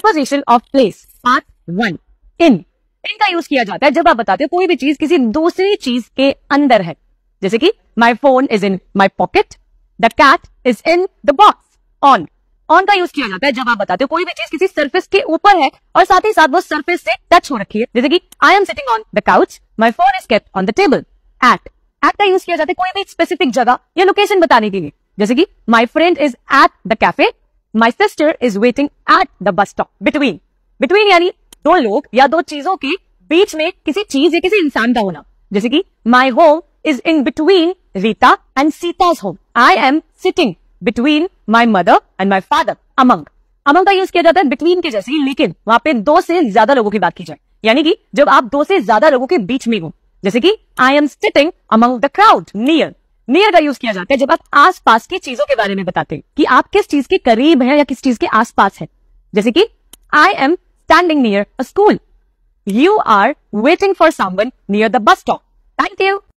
disposition of place part one in in का use किया जाता है जब आप बताते हो कोई भी चीज किसी दूसरी चीज के अंदर है जैसे कि my phone is in my pocket the cat is in the box on on का यूज किया जाता है जब आप बताते हो कोई भी चीज किसी सरफेस के ऊपर है और साथ ही साथ वो सरफेस से टच हो रखी है जैसे कि I am sitting on the couch my phone is kept on the table at at का यूज किया जाता है कोई भी स्पेसिफिक जगह या लोकेशन बताने के लिए जैसे कि my friend is at the cafe my sister is waiting at the bus stop between between यानी दो लोग या दो चीजों के बीच में किसी चीज या किसी इंसान का होना जैसे कि my home is in between Rita and Sita's home I am sitting between my mother and my father among among का यूज किया जाता है बिटवीन के जैसे ही लेकिन वहां पे दो से ज्यादा लोगों की बात की जाए यानी कि जब आप दो से ज्यादा लोगों के बीच में हो जैसे कि I am sitting among the crowd near near का यूज किया जाता है जब आप आसपास की चीजों के बारे में बताते हैं कि आप किस चीज के करीब हैं या किस चीज के आसपास है जैसे कि I am standing near a school you are waiting for someone near the bus stop thank you